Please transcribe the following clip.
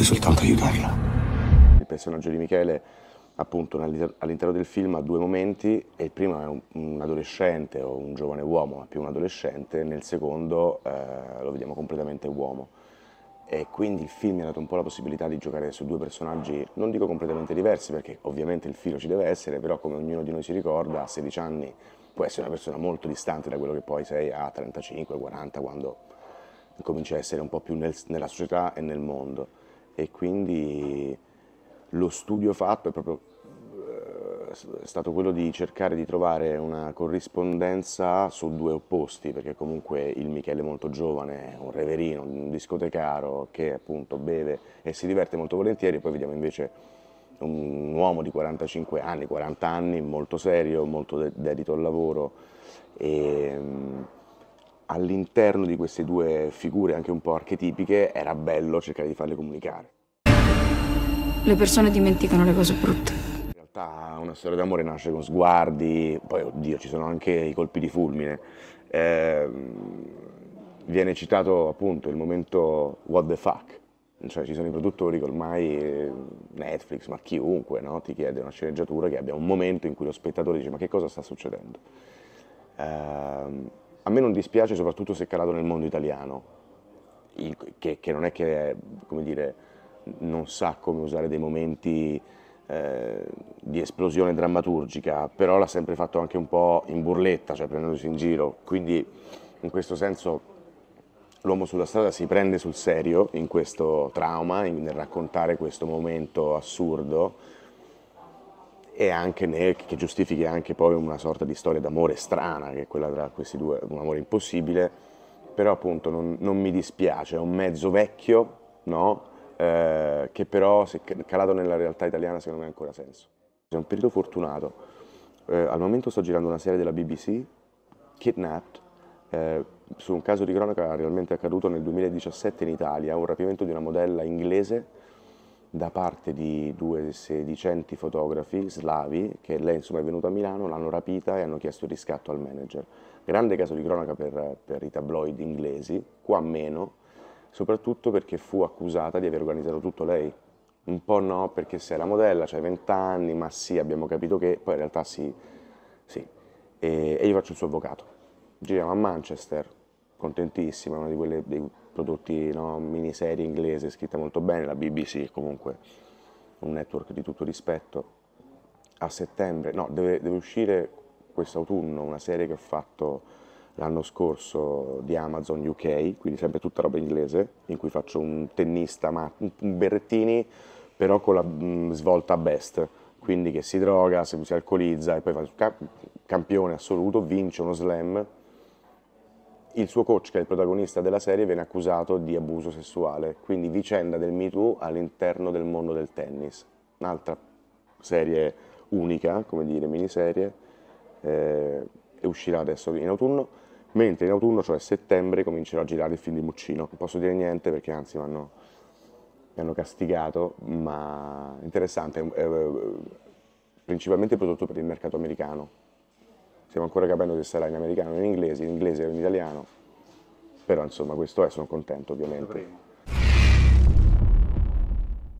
voglio soltanto aiutarla. Il personaggio di Michele appunto all'interno del film ha due momenti il primo è un, un, adolescente o un giovane uomo, ma più un adolescente, nel secondo eh, lo vediamo completamente uomo. E quindi il film mi ha dato un po' la possibilità di giocare su due personaggi, non dico completamente diversi, perché ovviamente il filo ci deve essere, però come ognuno di noi si ricorda, a 16 anni può essere una persona molto distante da quello che poi sei a 35, 40, quando cominci a essere un po' più nel, nella società e nel mondo e quindi lo studio fatto è proprio eh, è stato quello di cercare di trovare una corrispondenza su due opposti, perché comunque il Michele molto giovane un reverino, un discotecaro che appunto beve e si diverte molto volentieri, poi vediamo invece un uomo di 45 anni, 40 anni, molto serio, molto dedito al lavoro e all'interno di queste due figure anche un po' archetipiche era bello cercare di farle comunicare. Le persone dimenticano le cose brutte. In realtà una storia d'amore nasce con sguardi, poi oddio ci sono anche i colpi di fulmine. Eh, viene citato appunto il momento what the fuck, cioè ci sono i produttori che ormai Netflix, ma chiunque, no? ti chiede una sceneggiatura che abbia un momento in cui lo spettatore dice ma che cosa sta succedendo? Eh, a me non dispiace soprattutto se calato nel mondo italiano, che, che non è che, dire, non sa come usare dei momenti eh, di esplosione drammaturgica, però l'ha sempre fatto anche un po' in burletta, cioè prendendosi in giro, quindi in questo senso l'uomo sulla strada si prende sul serio in questo trauma, nel raccontare questo momento assurdo, e anche nel, che giustifichi anche poi una sorta di storia d'amore strana, che è quella tra questi due, un amore impossibile, però appunto non, non mi dispiace, è un mezzo vecchio, no? eh, che però se calato nella realtà italiana secondo me ha ancora senso. È un periodo fortunato, eh, al momento sto girando una serie della BBC, Kidnapped, eh, su un caso di cronaca realmente accaduto nel 2017 in Italia, un rapimento di una modella inglese da parte di due sedicenti fotografi slavi che lei insomma è venuta a Milano, l'hanno rapita e hanno chiesto il riscatto al manager. Grande caso di cronaca per, per i tabloid inglesi, qua meno, soprattutto perché fu accusata di aver organizzato tutto lei. Un po' no, perché sei la modella, c'hai 20 anni, ma sì, abbiamo capito che, poi in realtà sì, sì. E, e io faccio il suo avvocato. Giriamo a Manchester, contentissima, una di quelle, dei prodotti, no, miniserie inglese scritte molto bene, la BBC comunque un network di tutto rispetto. A settembre, no, deve, deve uscire quest'autunno una serie che ho fatto l'anno scorso di Amazon UK, quindi sempre tutta roba inglese, in cui faccio un tennista, ma un berrettini però con la mh, mm, svolta best, quindi che si droga, si, si alcolizza e poi fa campione assoluto, vince uno slam il suo coach, che è il protagonista della serie, viene accusato di abuso sessuale. Quindi vicenda del Me Too all'interno del mondo del tennis. Un'altra serie unica, come dire, miniserie, eh, e uscirà adesso in autunno. Mentre in autunno, cioè settembre, comincerà a girare il film di Muccino. Non posso dire niente perché anzi mi hanno, mi hanno castigato, ma interessante, è, eh, principalmente prodotto per il mercato americano stiamo ancora capendo se sarà in americano o in inglese, in inglese o in italiano, però insomma questo è, sono contento ovviamente.